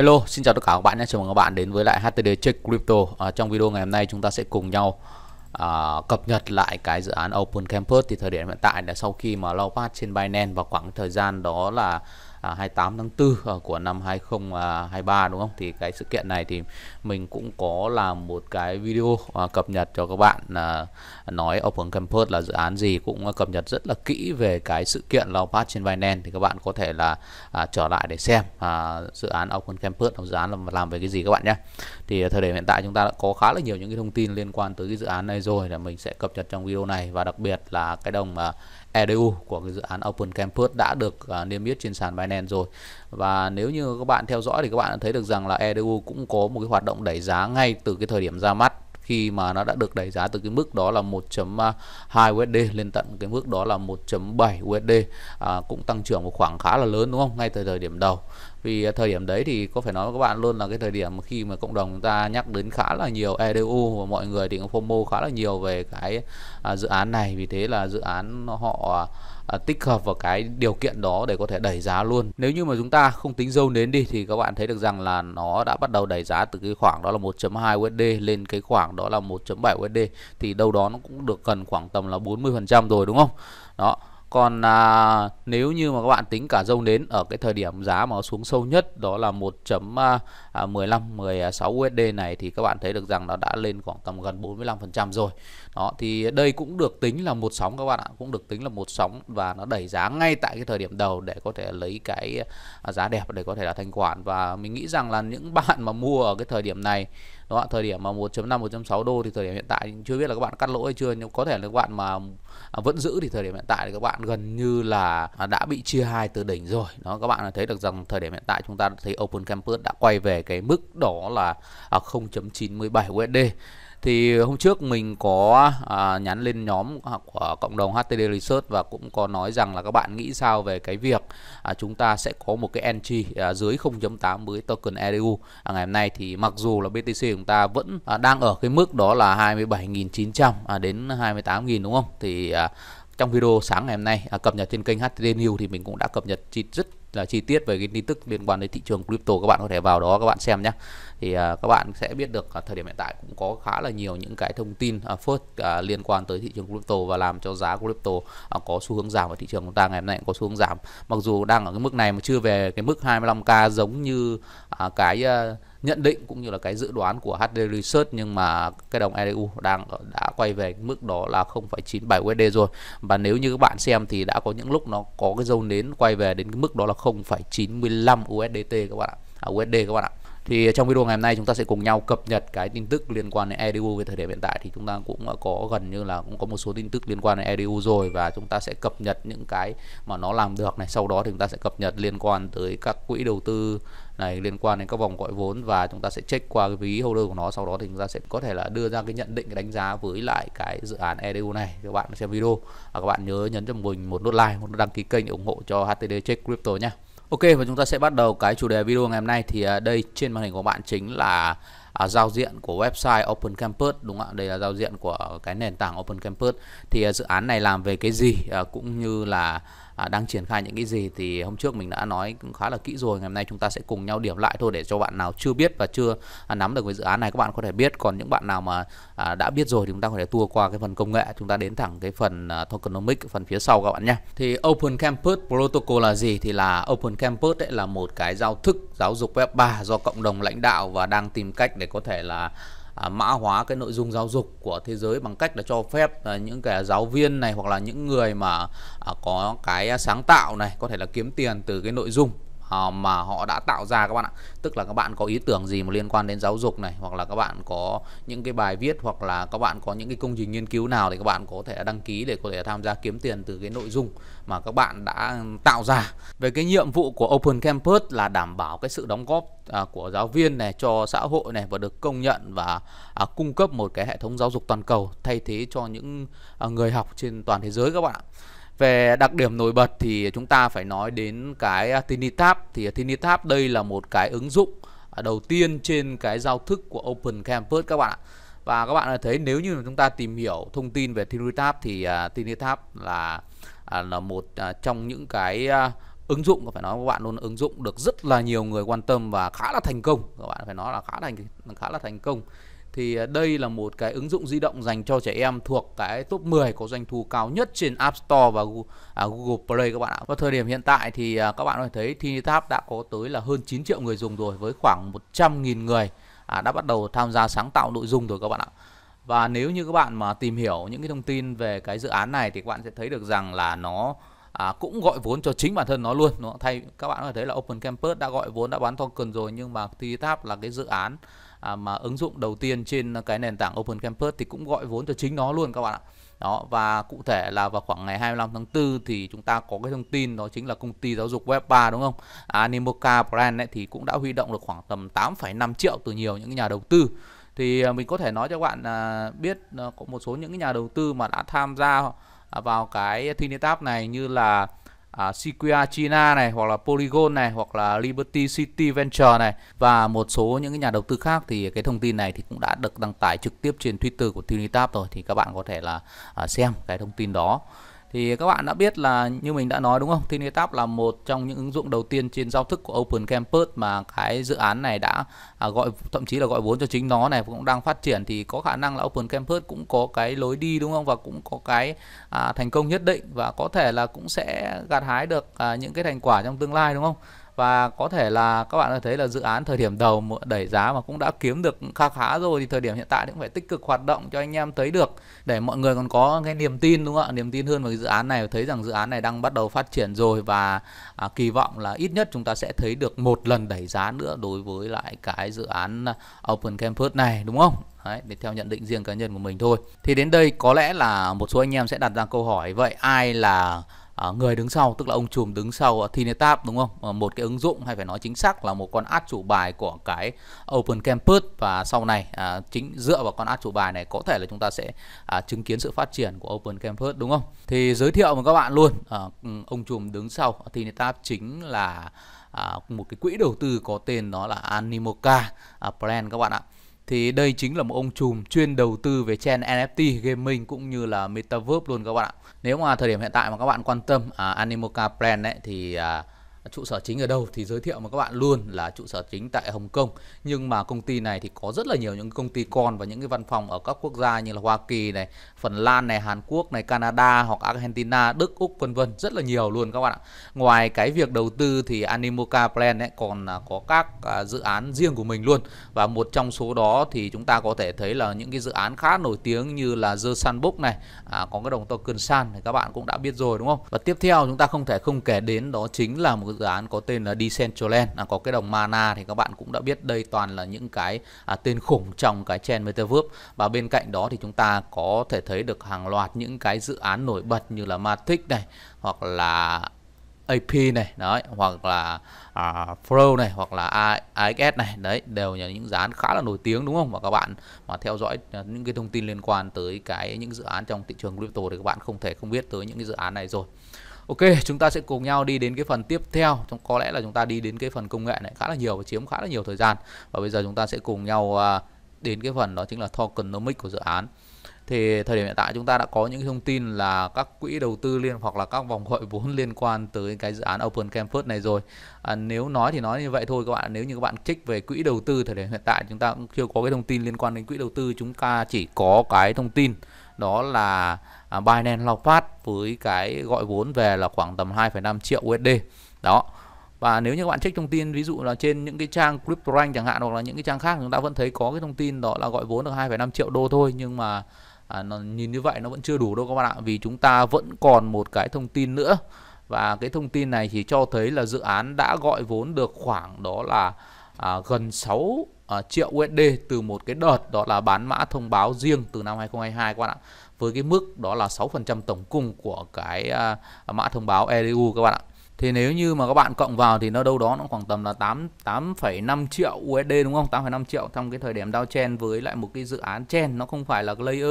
Hello, xin chào tất cả các bạn nhé. Chào mừng các bạn đến với lại HTD Check Crypto. À, trong video ngày hôm nay chúng ta sẽ cùng nhau à, cập nhật lại cái dự án Open Campus thì thời điểm hiện tại là sau khi mà lau patch trên Binance vào khoảng thời gian đó là à, 28 tháng 4 ờ, của năm 2023 đúng không thì cái sự kiện này thì mình cũng có làm một cái video à, cập nhật cho các bạn à, nói Open Campus là dự án gì cũng à, cập nhật rất là kỹ về cái sự kiện Launchpad trên Binance thì các bạn có thể là trở lại để xem dự án Open Campus là dự án làm, làm về cái gì các bạn nhé thì thời điểm hiện tại chúng ta đã có khá là nhiều những cái thông tin liên quan tới cái dự án này rồi là mình sẽ cập nhật trong video này và đặc biệt là cái đồng mà uh, EDU của cái dự án Open Campus đã được uh, niêm yết trên sàn Binance rồi và nếu như các bạn theo dõi thì các bạn thấy được rằng là EDU cũng có một cái hoạt động đẩy giá ngay từ cái thời điểm ra mắt khi mà nó đã được đẩy giá từ cái mức đó là 1.2 USD lên tận cái mức đó là 1.7 USD à, cũng tăng trưởng một khoảng khá là lớn đúng không ngay từ thời điểm đầu vì à, thời điểm đấy thì có phải nói với các bạn luôn là cái thời điểm khi mà cộng đồng chúng ta nhắc đến khá là nhiều EDU và mọi người thì cũng FOMO khá là nhiều về cái à, dự án này vì thế là dự án họ À, tích hợp vào cái điều kiện đó để có thể đẩy giá luôn nếu như mà chúng ta không tính dâu nến đi thì các bạn thấy được rằng là nó đã bắt đầu đẩy giá từ cái khoảng đó là 1.2 USD lên cái khoảng đó là 1.7 USD thì đâu đó nó cũng được cần khoảng tầm là 40 phần trăm rồi đúng không đó còn à, nếu như mà các bạn tính cả dông nến ở cái thời điểm giá mà xuống sâu nhất đó là 1.15 16 USD này thì các bạn thấy được rằng nó đã lên khoảng tầm gần 45% rồi. Đó thì đây cũng được tính là một sóng các bạn ạ, cũng được tính là một sóng và nó đẩy giá ngay tại cái thời điểm đầu để có thể lấy cái à, giá đẹp để có thể là thanh khoản và mình nghĩ rằng là những bạn mà mua ở cái thời điểm này đó thời điểm mà 1.5 1.6 đô thì thời điểm hiện tại chưa biết là các bạn cắt lỗ hay chưa nhưng có thể là các bạn mà à, vẫn giữ thì thời điểm hiện tại thì các bạn gần như là à, đã bị chia hai từ đỉnh rồi đó các bạn thấy được rằng thời điểm hiện tại chúng ta thấy Open Campus đã quay về cái mức đó là 0.97 à, USD thì hôm trước mình có à, nhắn lên nhóm của cộng đồng HTD Research và cũng có nói rằng là các bạn nghĩ sao về cái việc à, chúng ta sẽ có một cái entry à, dưới 0.8 với token EDU à, ngày hôm nay thì mặc dù là BTC chúng ta vẫn à, đang ở cái mức đó là 27.900 à, đến 28.000 đúng không thì à, trong video sáng ngày hôm nay à, cập nhật trên kênh HTD News thì mình cũng đã cập nhật chi rất là chi tiết về cái tin tức liên quan đến thị trường crypto các bạn có thể vào đó các bạn xem nhé thì à, các bạn sẽ biết được à, thời điểm hiện tại cũng có khá là nhiều những cái thông tin à, first à, liên quan tới thị trường crypto và làm cho giá crypto à, có xu hướng giảm ở thị trường chúng ta ngày hôm nay cũng có xu hướng giảm mặc dù đang ở cái mức này mà chưa về cái mức 25k giống như à, cái à, nhận định cũng như là cái dự đoán của HD Research nhưng mà cái đồng EDU đang đã quay về mức đó là 0,97 USD rồi và nếu như các bạn xem thì đã có những lúc nó có cái dấu nến quay về đến cái mức đó là 0,95 USDT các bạn ạ à, USD các bạn ạ thì trong video ngày hôm nay chúng ta sẽ cùng nhau cập nhật cái tin tức liên quan đến EDU về thời điểm hiện tại thì chúng ta cũng có gần như là cũng có một số tin tức liên quan đến EDU rồi và chúng ta sẽ cập nhật những cái mà nó làm được này sau đó thì chúng ta sẽ cập nhật liên quan tới các quỹ đầu tư này liên quan đến các vòng gọi vốn và chúng ta sẽ check qua cái ví holder của nó sau đó thì chúng ta sẽ có thể là đưa ra cái nhận định cái đánh giá với lại cái dự án EDU này các bạn xem video và các bạn nhớ nhấn cho mình một nút like một nút đăng ký kênh ủng hộ cho HTD Check Crypto nhé Ok và chúng ta sẽ bắt đầu cái chủ đề video ngày hôm nay thì à, đây trên màn hình của bạn chính là à, giao diện của website Open Campus đúng không ạ? Đây là giao diện của cái nền tảng Open Campus thì à, dự án này làm về cái gì à, cũng như là À, đang triển khai những cái gì thì hôm trước mình đã nói cũng khá là kỹ rồi ngày hôm nay chúng ta sẽ cùng nhau điểm lại thôi để cho bạn nào chưa biết và chưa à, nắm được về dự án này các bạn có thể biết còn những bạn nào mà à, đã biết rồi thì chúng ta có thể tua qua cái phần công nghệ chúng ta đến thẳng cái phần tokenomics phần phía sau các bạn nhé thì Open Campus Protocol là gì thì là Open Campus ấy là một cái giao thức giáo dục web 3 do cộng đồng lãnh đạo và đang tìm cách để có thể là À, mã hóa cái nội dung giáo dục của thế giới bằng cách là cho phép à, những kẻ giáo viên này hoặc là những người mà à, có cái sáng tạo này có thể là kiếm tiền từ cái nội dung Ờ, mà họ đã tạo ra các bạn ạ tức là các bạn có ý tưởng gì mà liên quan đến giáo dục này hoặc là các bạn có những cái bài viết hoặc là các bạn có những cái công trình nghiên cứu nào thì các bạn có thể đăng ký để có thể tham gia kiếm tiền từ cái nội dung mà các bạn đã tạo ra về cái nhiệm vụ của Open Campus là đảm bảo cái sự đóng góp à, của giáo viên này cho xã hội này và được công nhận và à, cung cấp một cái hệ thống giáo dục toàn cầu thay thế cho những à, người học trên toàn thế giới các bạn ạ về đặc điểm nổi bật thì chúng ta phải nói đến cái Tinitap thì Tinitap đây là một cái ứng dụng à, đầu tiên trên cái giao thức của Open Campus các bạn ạ. Và các bạn thấy nếu như chúng ta tìm hiểu thông tin về Tinitap thì uh, à, Tinitap là à, là một trong những cái ứng dụng phải nói các bạn luôn ứng dụng được rất là nhiều người quan tâm và khá là thành công các bạn phải nói là khá thành khá là thành công thì à, đây là một cái ứng dụng di động dành cho trẻ em thuộc cái top 10 có doanh thu cao nhất trên App Store và à, Google Play các bạn ạ. và thời điểm hiện tại thì à, các bạn có thể thấy Tinitab đã có tới là hơn 9 triệu người dùng rồi với khoảng 100.000 người đã bắt đầu tham gia sáng tạo nội dung rồi các bạn ạ. Và nếu như các bạn mà tìm hiểu những cái thông tin về cái dự án này thì các bạn sẽ thấy được rằng là nó à, cũng gọi vốn cho chính bản thân nó luôn. Nó thay các bạn có thể thấy là Open Campus đã gọi vốn đã bán token rồi nhưng mà Tinitab là cái dự án À, mà ứng dụng đầu tiên trên cái nền tảng Open Campus thì cũng gọi vốn cho chính nó luôn các bạn ạ đó và cụ thể là vào khoảng ngày 25 tháng 4 thì chúng ta có cái thông tin đó chính là công ty giáo dục Web3 đúng không? À, Animoca Brand ấy, thì cũng đã huy động được khoảng tầm 8,5 triệu từ nhiều những nhà đầu tư thì à, mình có thể nói cho các bạn à, biết có một số những nhà đầu tư mà đã tham gia vào cái Trinitap này như là à, CQA China này hoặc là Polygon này hoặc là Liberty City Venture này và một số những cái nhà đầu tư khác thì cái thông tin này thì cũng đã được đăng tải trực tiếp trên Twitter của Tunitab rồi thì các bạn có thể là à, xem cái thông tin đó thì các bạn đã biết là như mình đã nói đúng không TinyTap là một trong những ứng dụng đầu tiên trên giao thức của Open Campus mà cái dự án này đã à, gọi thậm chí là gọi vốn cho chính nó này cũng đang phát triển thì có khả năng là Open Campus cũng có cái lối đi đúng không và cũng có cái à, thành công nhất định và có thể là cũng sẽ gặt hái được à, những cái thành quả trong tương lai đúng không và có thể là các bạn có thấy là dự án thời điểm đầu đẩy giá mà cũng đã kiếm được kha khá rồi thì thời điểm hiện tại cũng phải tích cực hoạt động cho anh em thấy được để mọi người còn có cái niềm tin đúng không ạ niềm tin hơn vào cái dự án này thấy rằng dự án này đang bắt đầu phát triển rồi và à, kỳ vọng là ít nhất chúng ta sẽ thấy được một lần đẩy giá nữa đối với lại cái dự án à, Open Campus này đúng không Đấy, để theo nhận định riêng cá nhân của mình thôi thì đến đây có lẽ là một số anh em sẽ đặt ra câu hỏi vậy ai là Ờ, người đứng sau tức là ông chùm đứng sau ờ, Thinetap đúng không ờ, một cái ứng dụng hay phải nói chính xác là một con ad chủ bài của cái Open Campus và sau này à, chính dựa vào con ad chủ bài này có thể là chúng ta sẽ à, chứng kiến sự phát triển của Open Campus đúng không thì giới thiệu với các bạn luôn ừ, ông chùm đứng sau Thinetap chính là à, một cái quỹ đầu tư có tên đó là Animoca Plan các bạn ạ thì đây chính là một ông trùm chuyên đầu tư về trend NFT, gaming cũng như là metaverse luôn các bạn ạ. Nếu mà thời điểm hiện tại mà các bạn quan tâm à, Animoca Plan ấy thì à, trụ sở chính ở đâu thì giới thiệu mà các bạn luôn là trụ sở chính tại Hồng Kông nhưng mà công ty này thì có rất là nhiều những công ty con và những cái văn phòng ở các quốc gia như là Hoa Kỳ này, Phần Lan này, Hàn Quốc này, Canada hoặc Argentina, Đức, Úc vân vân rất là nhiều luôn các bạn ạ. Ngoài cái việc đầu tư thì Animoca Plan ấy còn à, có các à, dự án riêng của mình luôn và một trong số đó thì chúng ta có thể thấy là những cái dự án khá nổi tiếng như là The Sunbook này, à, có cái đồng token Sun thì các bạn cũng đã biết rồi đúng không? Và tiếp theo chúng ta không thể không kể đến đó chính là một một dự án có tên là Decentraland à, có cái đồng mana thì các bạn cũng đã biết đây toàn là những cái à, tên khủng trong cái chain metaverse và bên cạnh đó thì chúng ta có thể thấy được hàng loạt những cái dự án nổi bật như là Matrix này hoặc là AP này đấy hoặc là à, Pro này hoặc là AXS này đấy đều là những dự án khá là nổi tiếng đúng không và các bạn mà theo dõi à, những cái thông tin liên quan tới cái những dự án trong thị trường crypto thì các bạn không thể không biết tới những cái dự án này rồi Ok, chúng ta sẽ cùng nhau đi đến cái phần tiếp theo. Trong có lẽ là chúng ta đi đến cái phần công nghệ này khá là nhiều và chiếm khá là nhiều thời gian. Và bây giờ chúng ta sẽ cùng nhau à, đến cái phần đó chính là tokenomics của dự án. Thì thời điểm hiện tại chúng ta đã có những thông tin là các quỹ đầu tư liên hoặc là các vòng hội vốn liên quan tới cái dự án Open Campus này rồi. À, nếu nói thì nói như vậy thôi các bạn. Nếu như các bạn trích về quỹ đầu tư thời điểm hiện tại chúng ta cũng chưa có cái thông tin liên quan đến quỹ đầu tư. Chúng ta chỉ có cái thông tin đó là À, Binance lao phát với cái gọi vốn về là khoảng tầm 2,5 triệu USD đó và nếu như các bạn check thông tin ví dụ là trên những cái trang CryptoRank chẳng hạn hoặc là những cái trang khác chúng ta vẫn thấy có cái thông tin đó là gọi vốn được 2,5 triệu đô thôi nhưng mà à, nó, nhìn như vậy nó vẫn chưa đủ đâu các bạn ạ vì chúng ta vẫn còn một cái thông tin nữa và cái thông tin này thì cho thấy là dự án đã gọi vốn được khoảng đó là à, gần 6 à, triệu USD từ một cái đợt đó là bán mã thông báo riêng từ năm 2022 các bạn ạ với cái mức đó là 6% tổng cung của cái à, mã thông báo EDU các bạn ạ thì nếu như mà các bạn cộng vào thì nó đâu đó nó khoảng tầm là 8 8,5 triệu USD đúng không? 8,5 triệu trong cái thời điểm đao chen với lại một cái dự án chen nó không phải là layer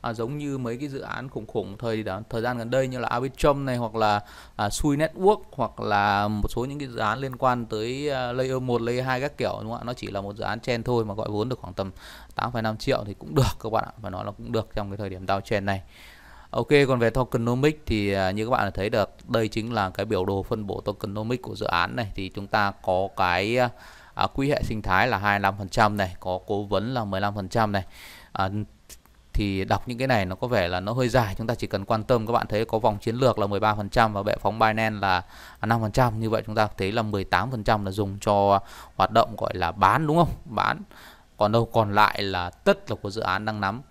à, giống như mấy cái dự án khủng khủng thời đó, thời gian gần đây như là Arbitrum này hoặc là à, Sui Network hoặc là một số những cái dự án liên quan tới à, layer 1, layer 2 các kiểu đúng không ạ? Nó chỉ là một dự án chen thôi mà gọi vốn được khoảng tầm 8,5 triệu thì cũng được các bạn ạ và nó là cũng được trong cái thời điểm đao chen này. Ok, còn về tokenomics thì à, như các bạn đã thấy được đây chính là cái biểu đồ phân bổ tokenomics của dự án này thì chúng ta có cái à, à quỹ hệ sinh thái là 25% này, có cố vấn là 15% này. À, thì đọc những cái này nó có vẻ là nó hơi dài chúng ta chỉ cần quan tâm các bạn thấy có vòng chiến lược là 13% và bệ phóng Binance là 5% như vậy chúng ta thấy là 18% là dùng cho hoạt động gọi là bán đúng không bán còn đâu còn lại là tất là của dự án đang nắm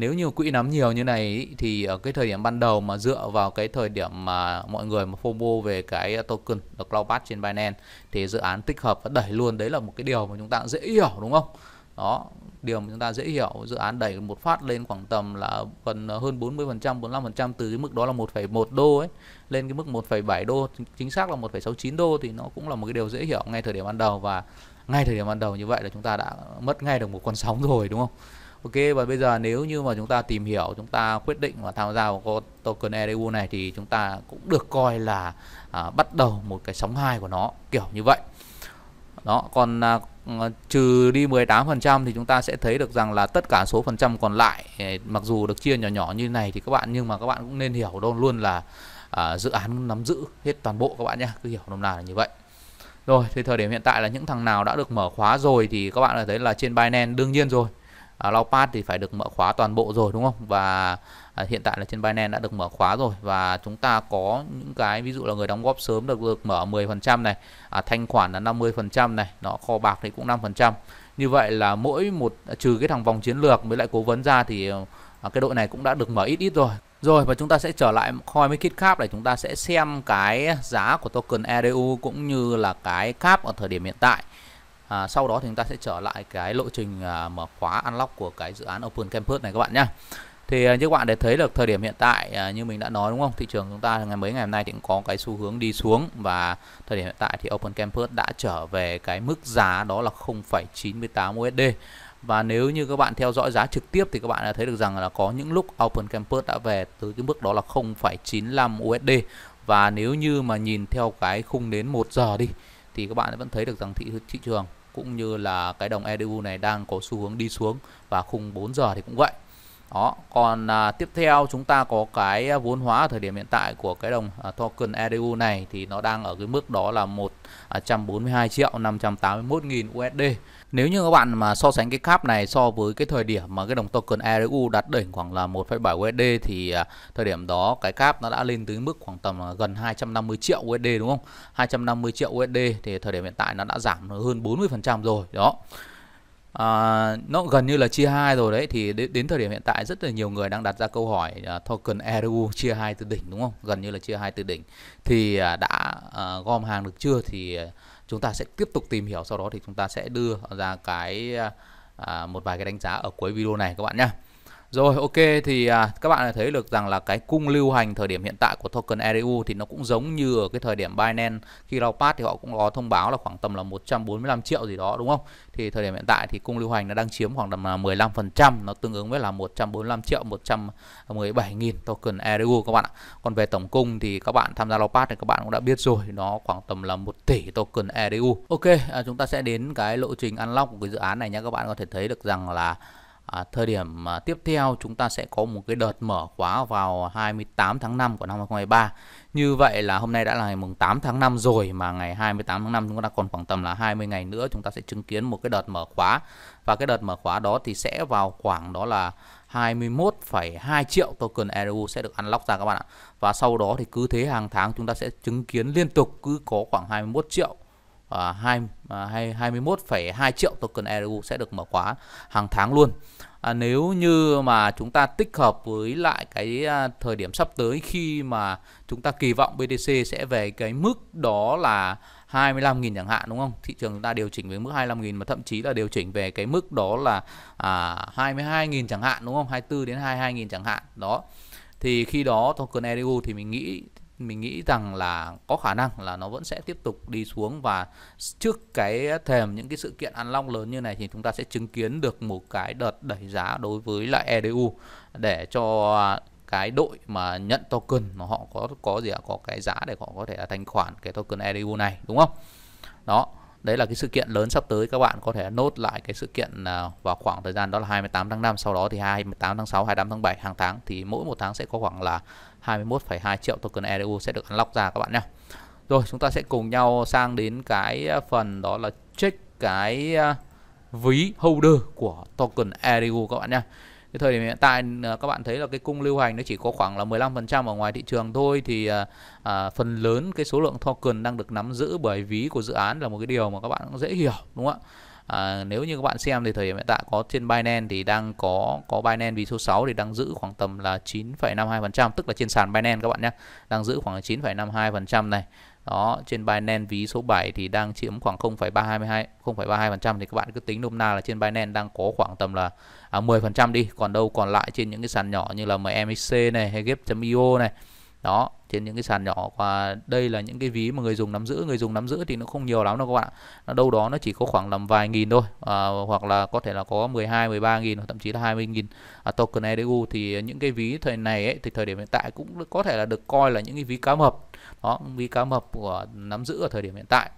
nếu như quỹ nắm nhiều như này thì ở ờ, cái thời điểm ban đầu mà dựa vào cái thời điểm mà mọi người mà FOMO về cái ờ, token ở Cloud trên Binance thì dự án tích hợp và đẩy luôn đấy là một cái điều mà chúng ta dễ hiểu đúng không? Đó, điều mà chúng ta dễ hiểu dự án đẩy một phát lên khoảng tầm là gần ờ, hơn 40% 45% từ cái mức đó là 1,1 đô ấy lên cái mức 1,7 đô chính xác là 1,69 đô thì nó cũng là một cái điều dễ hiểu ngay thời điểm ban đầu và ngay thời điểm ban đầu như vậy là chúng ta đã mất ngay được một con sóng rồi đúng không? Ok và bây giờ nếu như mà chúng ta tìm hiểu chúng ta quyết định và tham gia vào token EDU này thì chúng ta cũng được coi là à, bắt đầu một cái sóng hai của nó kiểu như vậy đó còn à, trừ đi 18% thì chúng ta sẽ thấy được rằng là tất cả số phần trăm còn lại à, mặc dù được chia nhỏ nhỏ như này thì các bạn nhưng mà các bạn cũng nên hiểu luôn luôn là à, dự án nắm giữ hết toàn bộ các bạn nhé cứ hiểu nôm na là như vậy rồi thì thời điểm hiện tại là những thằng nào đã được mở khóa rồi thì các bạn đã thấy là trên Binance đương nhiên rồi à, Launchpad thì phải được mở khóa toàn bộ rồi đúng không và à, hiện tại là trên Binance đã được mở khóa rồi và chúng ta có những cái ví dụ là người đóng góp sớm được được mở 10% này à, thanh khoản là 50% này nó kho bạc thì cũng 5% như vậy là mỗi một à, trừ cái thằng vòng chiến lược với lại cố vấn ra thì à, cái đội này cũng đã được mở ít ít rồi rồi và chúng ta sẽ trở lại coin market cap để chúng ta sẽ xem cái giá của token EDU cũng như là cái cap ở thời điểm hiện tại à, sau đó thì chúng ta sẽ trở lại cái lộ trình à, mở khóa unlock của cái dự án Open Campus này các bạn nhé thì à, như các bạn để thấy được thời điểm hiện tại à, như mình đã nói đúng không thị trường chúng ta ngày mấy ngày hôm nay thì cũng có cái xu hướng đi xuống và thời điểm hiện tại thì Open Campus đã trở về cái mức giá đó là 0,98 USD và nếu như các bạn theo dõi giá trực tiếp thì các bạn đã thấy được rằng là có những lúc Open Campus đã về từ cái mức đó là 0,95 USD và nếu như mà nhìn theo cái khung đến 1 giờ đi thì các bạn vẫn thấy được rằng thị thị trường cũng như là cái đồng EDU này đang có xu hướng đi xuống và khung 4 giờ thì cũng vậy đó còn à, tiếp theo chúng ta có cái vốn hóa ở thời điểm hiện tại của cái đồng à, token EDU này thì nó đang ở cái mức đó là 142 à, triệu 581 nghìn USD nếu như các bạn mà so sánh cái cap này so với cái thời điểm mà cái đồng token ERU đạt đỉnh khoảng là 1,7 USD thì à, thời điểm đó cái cap nó đã lên tới mức khoảng tầm gần 250 triệu USD đúng không? 250 triệu USD thì thời điểm hiện tại nó đã giảm hơn 40% rồi. Đó à, nó gần như là chia hai rồi đấy thì đến, thời điểm hiện tại rất là nhiều người đang đặt ra câu hỏi uh, token ERU chia hai từ đỉnh đúng không gần như là chia hai từ đỉnh thì uh, đã uh, gom hàng được chưa thì uh, chúng ta sẽ tiếp tục tìm hiểu sau đó thì chúng ta sẽ đưa ra cái à, một vài cái đánh giá ở cuối video này các bạn nhé rồi ok thì à, các bạn đã thấy được rằng là cái cung lưu hành thời điểm hiện tại của token RU thì nó cũng giống như ở cái thời điểm Binance khi lao pass thì họ cũng có thông báo là khoảng tầm là 145 triệu gì đó đúng không? Thì thời điểm hiện tại thì cung lưu hành nó đang chiếm khoảng tầm là 15% nó tương ứng với là 145 triệu 117 nghìn token RU các bạn ạ. Còn về tổng cung thì các bạn tham gia lao pass thì các bạn cũng đã biết rồi nó khoảng tầm là 1 tỷ token RU. Ok à, chúng ta sẽ đến cái lộ trình unlock của cái dự án này nhé. các bạn có thể thấy được rằng là À, thời điểm à, tiếp theo chúng ta sẽ có một cái đợt mở khóa vào 28 tháng 5 của năm 2023. Như vậy là hôm nay đã là ngày mùng 8 tháng 5 rồi mà ngày 28 tháng 5 chúng ta còn khoảng tầm là 20 ngày nữa chúng ta sẽ chứng kiến một cái đợt mở khóa và cái đợt mở khóa đó thì sẽ vào khoảng đó là 21,2 triệu token EU sẽ được unlock ra các bạn ạ. Và sau đó thì cứ thế hàng tháng chúng ta sẽ chứng kiến liên tục cứ có khoảng 21 triệu à, 2 à, 21,2 triệu token ERU sẽ được mở khóa hàng tháng luôn. À, nếu như mà chúng ta tích hợp với lại cái à, thời điểm sắp tới khi mà chúng ta kỳ vọng BTC sẽ về cái mức đó là 25.000 chẳng hạn đúng không? Thị trường chúng ta điều chỉnh về mức 25.000 mà thậm chí là điều chỉnh về cái mức đó là à, 22.000 chẳng hạn đúng không? 24 đến 22.000 chẳng hạn. Đó. Thì khi đó token ERU thì mình nghĩ mình nghĩ rằng là có khả năng là nó vẫn sẽ tiếp tục đi xuống và trước cái thềm những cái sự kiện ăn long lớn như này thì chúng ta sẽ chứng kiến được một cái đợt đẩy giá đối với lại EDU để cho cái đội mà nhận token mà họ có có gì ạ có cái giá để họ có thể là thanh khoản cái token EDU này đúng không đó đấy là cái sự kiện lớn sắp tới các bạn có thể nốt lại cái sự kiện à, vào khoảng thời gian đó là 28 tháng 5 sau đó thì 28 tháng 6 28 tháng 7 hàng tháng thì mỗi một tháng sẽ có khoảng là 21,2 triệu token EDU sẽ được unlock ra các bạn nhé rồi chúng ta sẽ cùng nhau sang đến cái phần đó là check cái à, ví holder của token EDU các bạn nhé cái thời điểm hiện tại ờ, các bạn thấy là cái cung lưu hành nó chỉ có khoảng là 15% ở ngoài thị trường thôi thì à, phần lớn cái số lượng token đang được nắm giữ bởi ví của dự án là một cái điều mà các bạn cũng dễ hiểu đúng không ạ à, nếu như các bạn xem thì thời điểm hiện tại có trên Binance thì đang có có Binance ví số 6 thì đang giữ khoảng tầm là 9,52% tức là trên sàn Binance các bạn nhé đang giữ khoảng 9,52% này đó, trên Binance ví số 7 thì đang chiếm khoảng 0,322 0,32% thì các bạn cứ tính nôm na là trên Binance đang có khoảng tầm là à, 10% đi, còn đâu còn lại trên những cái sàn nhỏ như là MXC này hay gap.io này. Đó, trên những cái sàn nhỏ và đây là những cái ví mà người dùng nắm giữ, người dùng nắm giữ thì nó không nhiều lắm đâu các bạn. Nó đâu đó nó chỉ có khoảng tầm vài nghìn thôi, à, hoặc là có thể là có 12, 13 nghìn hoặc thậm chí là 20 nghìn à, token EDU thì những cái ví thời này ấy, thì thời điểm hiện tại cũng có thể là được coi là những cái ví cá mập đó ví cá mập của nắm giữ ở thời điểm hiện tại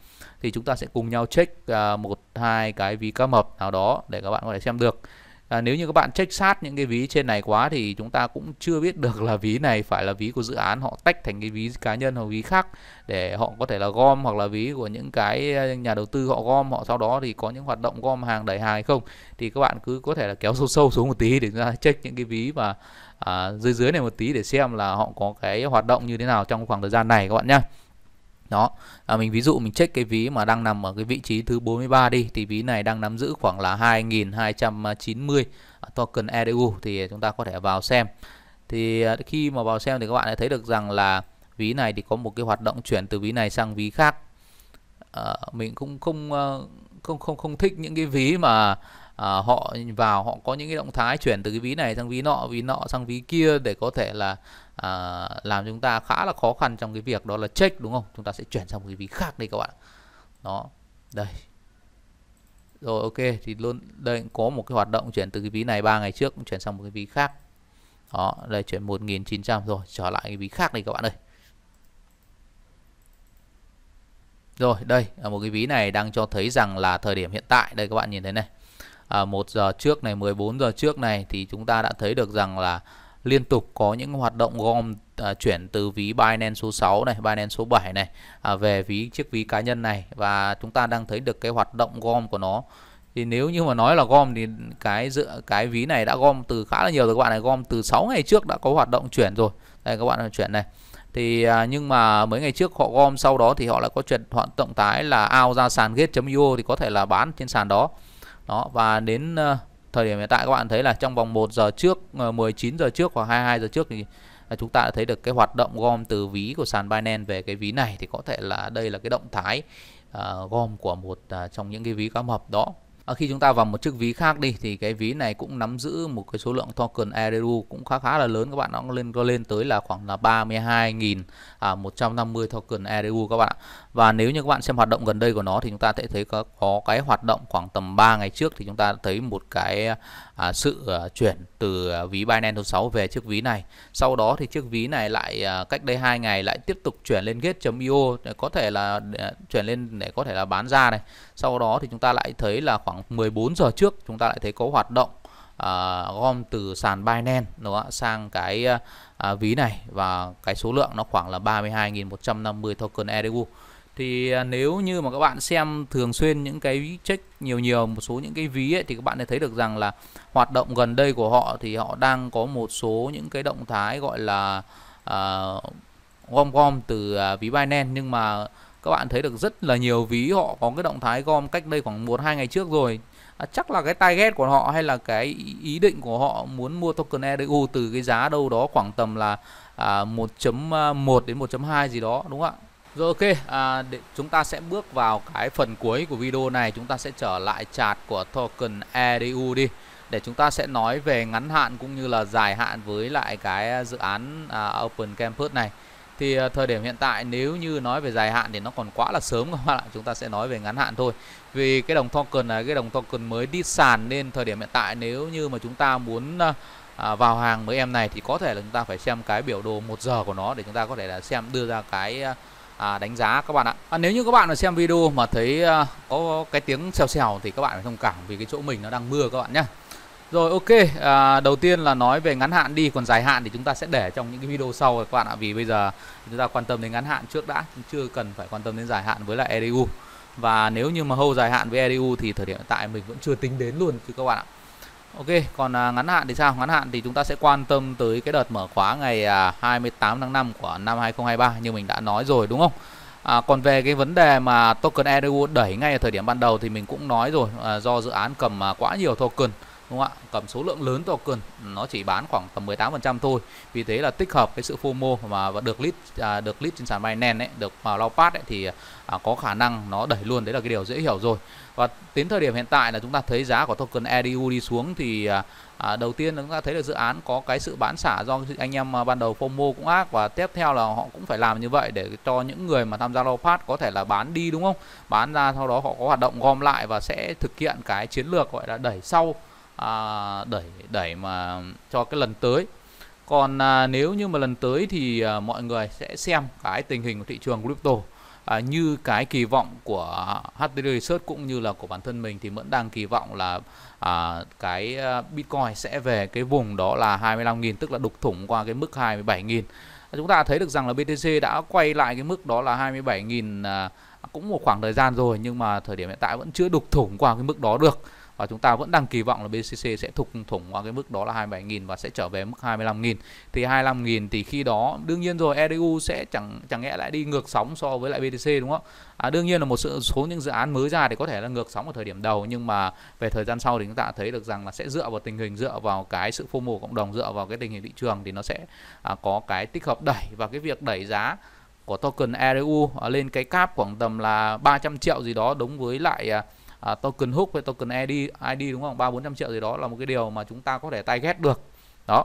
thì chúng ta sẽ cùng nhau check à, một hai cái ví cá mập nào đó để các bạn có thể xem được à, nếu như các bạn check sát những cái ví trên này quá thì chúng ta cũng chưa biết được là ví này phải là ví của dự án họ tách thành cái ví cá nhân hoặc ví khác để họ có thể là gom hoặc là ví của những cái à, nhà đầu tư họ gom họ sau đó thì có những hoạt động gom hàng đẩy hàng hay không thì các bạn cứ có thể là kéo sâu sâu xuống một tí để ra ta check những cái ví và à, dưới dưới này một tí để xem là họ có cái hoạt động như thế nào trong khoảng thời gian này các bạn nhé đó à, mình ví dụ mình check cái ví mà đang nằm ở cái vị trí thứ 43 đi thì ví này đang nắm giữ khoảng là 2290 à, token EDU thì chúng ta có thể vào xem thì à, khi mà vào xem thì các bạn sẽ thấy được rằng là ví này thì có một cái hoạt động chuyển từ ví này sang ví khác à, mình cũng không à, không không không thích những cái ví mà à, họ vào họ có những cái động thái chuyển từ cái ví này sang ví nọ ví nọ sang ví kia để có thể là à, làm chúng ta khá là khó khăn trong cái việc đó là check đúng không chúng ta sẽ chuyển sang một cái ví khác đây các bạn đó đây rồi ok thì luôn đây có một cái hoạt động chuyển từ cái ví này ba ngày trước cũng chuyển sang một cái ví khác đó đây chuyển 1.900 rồi trở lại cái ví khác đây các bạn ơi rồi đây à, một cái ví này đang cho thấy rằng là thời điểm hiện tại đây các bạn nhìn thấy này à, 1 giờ trước này 14 giờ trước này thì chúng ta đã thấy được rằng là liên tục có những hoạt động gom à, chuyển từ ví Binance số 6 này, Binance số 7 này à, về ví chiếc ví cá nhân này và chúng ta đang thấy được cái hoạt động gom của nó. Thì nếu như mà nói là gom thì cái dựa cái ví này đã gom từ khá là nhiều rồi các bạn này, gom từ 6 ngày trước đã có hoạt động chuyển rồi. Đây các bạn chuyển này thì à, nhưng mà mấy ngày trước họ gom sau đó thì họ lại có chuyện hoạn động tái là ao ra sàn gate.io thì có thể là bán trên sàn đó đó và đến uh, thời điểm hiện tại các bạn thấy là trong vòng 1 giờ trước 19 ờ, giờ trước hoặc 22 giờ trước thì à, chúng ta đã thấy được cái hoạt động gom từ ví của sàn Binance về cái ví này thì có thể là đây là cái động thái uh, gom của một uh, trong những cái ví cá mập đó à, khi chúng ta vào một chiếc ví khác đi thì cái ví này cũng nắm giữ một cái số lượng token ERU cũng khá khá là lớn các bạn nó lên có lên tới là khoảng là 32.150 à, token ERU các bạn và nếu như các bạn xem hoạt động gần đây của nó thì chúng ta sẽ thấy có, có cái hoạt động khoảng tầm 3 ngày trước thì chúng ta thấy một cái à, sự à, chuyển từ à, ví Binance số 6 về chiếc ví này sau đó thì chiếc ví này lại à, cách đây hai ngày lại tiếp tục chuyển lên gate.io có thể là để, à, chuyển lên để có thể là bán ra này sau đó thì chúng ta lại thấy là khoảng 14 giờ trước chúng ta lại thấy có hoạt động uh, gom từ sàn Binance nó sang cái uh, ví này và cái số lượng nó khoảng là 32.150 token EDU thì à, nếu như mà các bạn xem thường xuyên những cái check nhiều nhiều một số những cái ví ấy, thì các bạn sẽ thấy được rằng là hoạt động gần đây của họ thì họ đang có một số những cái động thái gọi là uh, gom gom từ uh, ví Binance nhưng mà các bạn thấy được rất là nhiều ví họ có cái động thái gom cách đây khoảng một hai ngày trước rồi. À, chắc là cái target của họ hay là cái ý định của họ muốn mua token EDU từ cái giá đâu đó khoảng tầm là à, 1.1 đến 1.2 gì đó đúng không ạ? Rồi ok, à, để chúng ta sẽ bước vào cái phần cuối của video này Chúng ta sẽ trở lại chart của token EDU đi Để chúng ta sẽ nói về ngắn hạn cũng như là dài hạn với lại cái dự án à, Open Campus này Thì à, thời điểm hiện tại nếu như nói về dài hạn thì nó còn quá là sớm các bạn ạ Chúng ta sẽ nói về ngắn hạn thôi Vì cái đồng token này, cái đồng token mới đi sàn Nên thời điểm hiện tại nếu như mà chúng ta muốn... À, à vào hàng mới em này thì có thể là chúng ta phải xem cái biểu đồ 1 giờ của nó để chúng ta có thể là xem đưa ra cái à, à, đánh giá các bạn ạ à, nếu như các bạn mà xem video mà thấy à, có cái tiếng xèo xèo thì các bạn phải thông cảm vì cái chỗ mình nó đang mưa các bạn nhé rồi ok à, đầu tiên là nói về ngắn hạn đi còn dài hạn thì chúng ta sẽ để trong những cái video sau các bạn ạ vì bây giờ chúng ta quan tâm đến ngắn hạn trước đã chưa cần phải quan tâm đến dài hạn với lại EDU và nếu như mà hâu dài hạn với EDU thì thời điểm hiện tại mình vẫn chưa tính đến luôn chứ các bạn ạ Ok, còn à, ngắn hạn thì sao? Ngắn hạn thì chúng ta sẽ quan tâm tới cái đợt mở khóa ngày 28 à, tháng 5 của năm 2023 như mình đã nói rồi đúng không? À, còn về cái vấn đề mà token ERU đẩy ngay ở thời điểm ban đầu thì mình cũng nói rồi à, do dự án cầm à, quá nhiều token đúng không ạ? Cầm số lượng lớn token nó chỉ bán khoảng tầm 18% thôi. Vì thế là tích hợp cái sự FOMO mà và được list à, được list trên sàn Binance ấy, được vào lao ấy thì à, có khả năng nó đẩy luôn đấy là cái điều dễ hiểu rồi và đến thời điểm hiện tại là chúng ta thấy giá của token EDU đi xuống thì à, à đầu tiên chúng ta thấy được dự án có cái sự bán xả do anh em à, ban đầu FOMO cũng ác và tiếp theo là họ cũng phải làm như vậy để cho những người mà tham gia low pass có thể là bán đi đúng không bán ra sau đó họ có hoạt động gom lại và sẽ thực hiện cái chiến lược gọi là đẩy sau à, đẩy đẩy mà cho cái lần tới còn à, nếu như mà lần tới thì à, mọi người sẽ xem cái tình hình của thị trường crypto à, như cái kỳ vọng của HTD Research cũng như là của bản thân mình thì vẫn đang kỳ vọng là à, cái à, Bitcoin sẽ về cái vùng đó là 25.000 tức là đục thủng qua cái mức 27.000 à, chúng ta thấy được rằng là BTC đã quay lại cái mức đó là 27.000 à, cũng một khoảng thời gian rồi nhưng mà thời điểm hiện tại vẫn chưa đục thủng qua cái mức đó được và chúng ta vẫn đang kỳ vọng là BCC sẽ thục thủng qua cái mức đó là 27.000 và sẽ trở về mức 25.000 thì 25.000 thì khi đó đương nhiên rồi EDU sẽ chẳng chẳng lẽ lại đi ngược sóng so với lại BTC đúng không à, đương nhiên là một sự số những dự án mới ra thì có thể là ngược sóng ở thời điểm đầu nhưng mà về thời gian sau thì chúng ta thấy được rằng là sẽ dựa vào tình hình dựa vào cái sự phô mô cộng đồng dựa vào cái tình hình thị trường thì nó sẽ à, có cái tích hợp đẩy và cái việc đẩy giá của token EDU à, lên cái cap khoảng tầm là 300 triệu gì đó đúng với lại à, à, token hook với token ID ID đúng không? 3 400 triệu gì đó là một cái điều mà chúng ta có thể tay ghét được. Đó.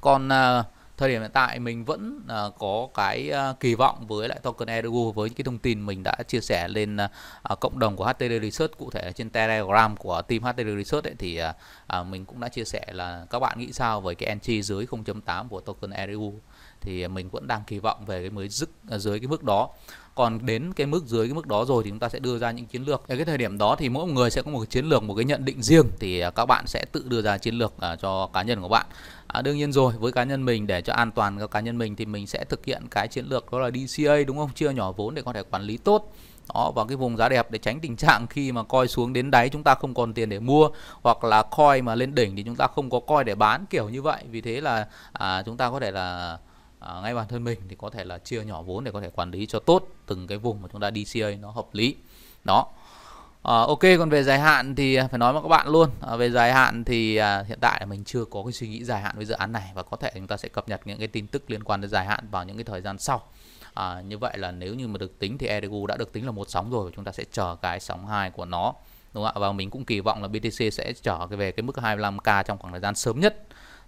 Còn à, thời điểm hiện tại mình vẫn à, có cái à, kỳ vọng với lại token EDU với những cái thông tin mình đã chia sẻ lên à, à cộng đồng của HTD Research cụ thể trên Telegram của team HTD Research ấy, thì à, à, mình cũng đã chia sẻ là các bạn nghĩ sao với cái entry dưới 0.8 của token EDU thì mình vẫn đang kỳ vọng về cái mới dứt à, dưới cái mức đó còn đến cái mức dưới cái mức đó rồi thì chúng ta sẽ đưa ra những chiến lược ở cái thời điểm đó thì mỗi người sẽ có một cái chiến lược một cái nhận định riêng thì à, các bạn sẽ tự đưa ra chiến lược à, cho cá nhân của bạn À, đương nhiên rồi với cá nhân mình để cho an toàn cho cá nhân mình thì mình sẽ thực hiện cái chiến lược đó là DCA đúng không chia nhỏ vốn để có thể quản lý tốt đó vào cái vùng giá đẹp để tránh tình trạng khi mà coi xuống đến đáy chúng ta không còn tiền để mua hoặc là coi mà lên đỉnh thì chúng ta không có coi để bán kiểu như vậy vì thế là à, chúng ta có thể là à, ngay bản thân mình thì có thể là chia nhỏ vốn để có thể quản lý cho tốt từng cái vùng mà chúng ta DCA nó hợp lý đó à, ok còn về dài hạn thì à, phải nói với các bạn luôn à, về dài hạn thì à, hiện tại mình chưa có cái suy nghĩ dài hạn với dự án này và có thể chúng ta sẽ cập nhật những cái tin tức liên quan đến dài hạn vào những cái thời gian sau à, như vậy là nếu như mà được tính thì EDU đã được tính là một sóng rồi chúng ta sẽ chờ cái sóng 2 của nó đúng không ạ và mình cũng kỳ vọng là BTC sẽ trở về cái mức 25k trong khoảng thời gian sớm nhất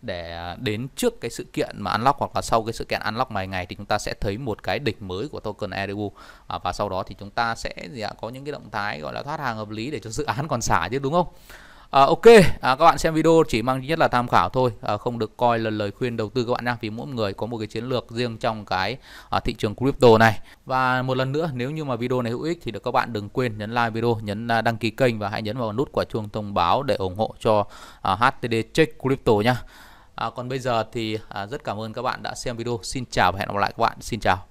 để đến trước cái sự kiện mà unlock hoặc là sau cái sự kiện unlock vài ngày thì chúng ta sẽ thấy một cái đỉnh mới của token EDU à, và sau đó thì chúng ta sẽ gì ạ, có những cái động thái gọi là thoát hàng hợp lý để cho dự án còn xả chứ đúng không? À, ok, à, các bạn xem video chỉ mang nhất là tham khảo thôi, à, không được coi là lời khuyên đầu tư các bạn nha, vì mỗi người có một cái chiến lược riêng trong cái à, thị trường crypto này. Và một lần nữa, nếu như mà video này hữu ích thì được các bạn đừng quên nhấn like video, nhấn à, đăng ký kênh và hãy nhấn vào nút quả chuông thông báo để ủng hộ cho à, HTD Check Crypto nha. À, còn bây giờ thì à, rất cảm ơn các bạn đã xem video. Xin chào và hẹn gặp lại các bạn. Xin chào.